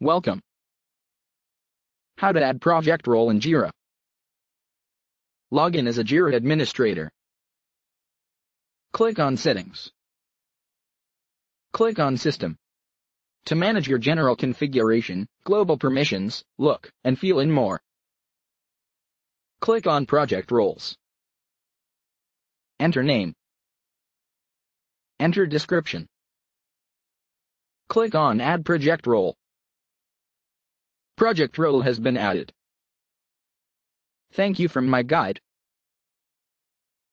Welcome. How to add project role in Jira. Login as a Jira administrator. Click on Settings. Click on System. To manage your general configuration, global permissions, look, and feel and more. Click on Project Roles. Enter name. Enter description. Click on Add Project Role. Project role has been added. Thank you from my guide.